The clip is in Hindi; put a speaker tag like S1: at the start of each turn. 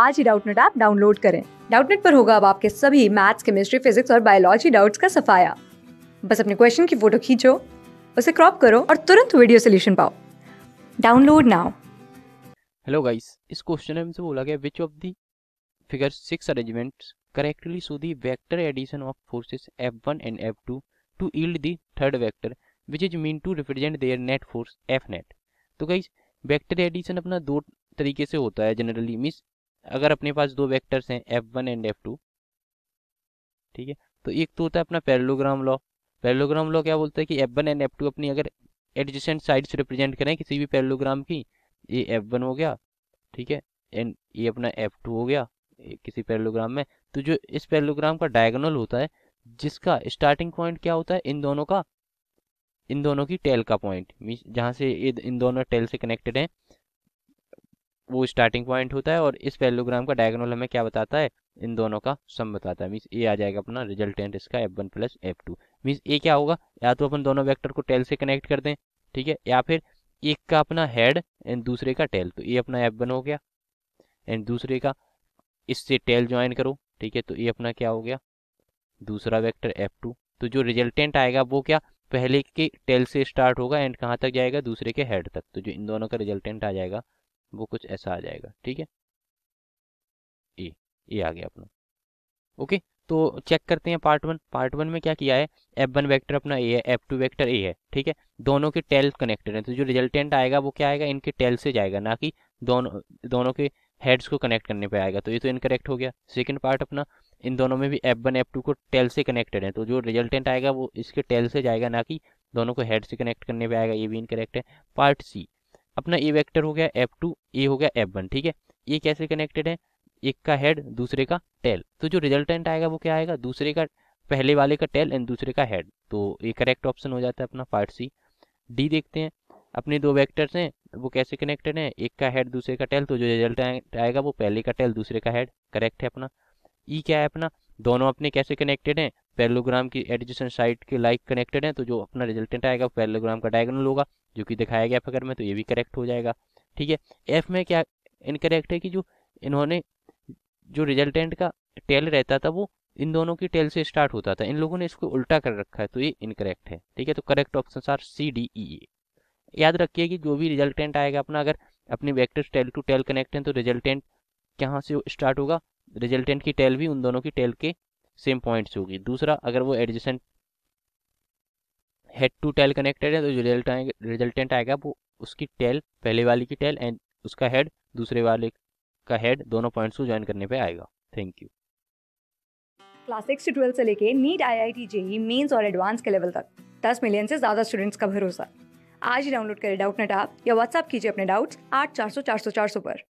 S1: आज ही डाउटनेट ऐप डाउनलोड करें डाउटनेट पर होगा अब आपके सभी मैथ्स केमिस्ट्री फिजिक्स और बायोलॉजी डाउट्स का सफाया बस अपने क्वेश्चन की फोटो खींचो उसे क्रॉप करो और तुरंत वीडियो सोल्यूशन पाओ डाउनलोड नाउ
S2: हेलो गाइस इस क्वेश्चन में हमसे बोला गया which of the figure six arrangement correctly so the show addition of forces F one and F two to yield the third vector which is mean to represent their net force F net तो गाइज वेक्टर एडिशन अपना दो तरीके से होता है जनरली मीन्स अगर अपने पास दो वेक्टर्स हैं F one and F two ठीक है तो एक तो होता है अपना पैरलोग्राम लॉ पैरलोग्राम लॉ क्या बोलता है कि F one and F two अपनी अगर एडजेसेंट साइड्स रिप्रेजेंट करें किसी भी पैरलोग्राम की ये एफ वन हो गया ठीक है एंड ये अपना एफ टू हो गया किसी पैरलोग्राम में तो जो इस पैरलोग्राम का डायगोनल होता है जिसका स्टार्टिंग पॉइंट क्या होता है इन दोनों का इन दोनों की टेल का पॉइंट मीन जहाँ से ये इन दोनों टेल से कनेक्टेड हैं वो स्टार्टिंग पॉइंट होता है और इस पेलोग्राम का डायगोनल हमें क्या बताता है इन दोनों का सम बताता है मीन्स ए आ जाएगा अपना रिजल्टेंट इसका F one plus F two means a क्या होगा या तो अपन दोनों वेक्टर को टेल से कनेक्ट कर दें ठीक है या फिर एक का अपना हेड एंड दूसरे का टेल तो ए अपना एफ वन हो गया एंड दूसरे का इससे टेल ज्वाइन करो ठीक है तो ये अपना क्या हो गया दूसरा वेक्टर एफ टू तो जो रिजल्टेंट आएगा वो क्या पहले के टेल से स्टार्ट होगा एंड कहाँ तक जाएगा दूसरे के हेड तक तो जो इन दोनों का रिजल्टेंट आ जाएगा वो कुछ ऐसा आ जाएगा ठीक है ए ए आ गया अपना ओके तो चेक करते हैं पार्ट वन पार्ट वन में क्या किया है एफ वन वैक्टर अपना ए है एफ टू वैक्टर ए है ठीक है दोनों के टेल कनेक्टेड हैं तो जो रिजल्टेंट आएगा वो क्या आएगा इनके टेल से जाएगा ना कि दोनों दोनों के हेड्स को कनेक्ट करने पे आएगा तो ये तो इनकरेक्ट हो गया सेकंड पार्ट अपना इन दोनों में भी एफ वन एफ टू को टेल से कनेक्टेड है तो जो रिजल्टेंट आएगा वो इसके टेल से जाएगा ना कि दोनों को हेड से कनेक्ट करने पे आएगा ये भी इनकरेक्ट है पार्ट सी अपना ए वेक्टर हो गया एफ टू ए हो गया एफ वन ठीक है ये कैसे कनेक्टेड है एक का हेड दूसरे का टेल तो जो रिजल्टेंट आएगा वो क्या आएगा दूसरे का पहले वाले का टेल एंड दूसरे का हेड तो ये करेक्ट ऑप्शन हो जाता है अपना पार्ट सी डी देखते हैं अपने दो वेक्टर्स हैं वो कैसे कनेक्टेड हैं एक का हेड दूसरे का टेल तो जो रिजल्ट आएगा वो पहले का टेल दूसरे का हेड करेक्ट है अपना ई e क्या है अपना दोनों अपने कैसे कनेक्टेड हैं पेलोग्राम की एडजस्टेंट साइड के लाइक कनेक्टेड हैं तो जो अपना रिजल्टेंट आएगा पेलोग्राम का डायगोनल होगा जो कि दिखाया गया फिगर में तो ये भी करेक्ट हो जाएगा ठीक है एफ में क्या इनकरेक्ट है कि जो इन्होंने जो रिजल्टेंट का टेल रहता था वो इन दोनों की टेल से स्टार्ट होता था इन लोगों ने इसको उल्टा कर रखा है तो ये इनकरेक्ट है ठीक है तो correct option are C D E A याद रखिए कि जो भी रिजल्टेंट आएगा अपना अगर अपने vector tail to tail connect हैं तो रिजल्टेंट कहाँ से स्टार्ट होगा रिजल्टेंट की टेल भी उन दोनों की टेल के सेम पॉइंट्स होगी दूसरा अगर वो adjacent head to tail connected है तो जो रिजल्ट रिजल्टेंट आएगा वो उसकी टेल पहले वाली की टेल एंड उसका हेड दूसरे वाले का हेड दोनों पॉइंट्स को ज्वाइन करने पे आएगा थैंक यू
S1: क्लास सिक्स से ट्वेल्थ से लेके NEET I I T JEE mains और एडवांस के लेवल तक दस मिलियन से ज़्यादा स्टूडेंट्स का भरोसा आज ही डाउनलोड करें डाउट नेट आप या व्हाट्सअप कीजिए अपने डाउट्स आठ चार सौ चार सौ चार सौ पर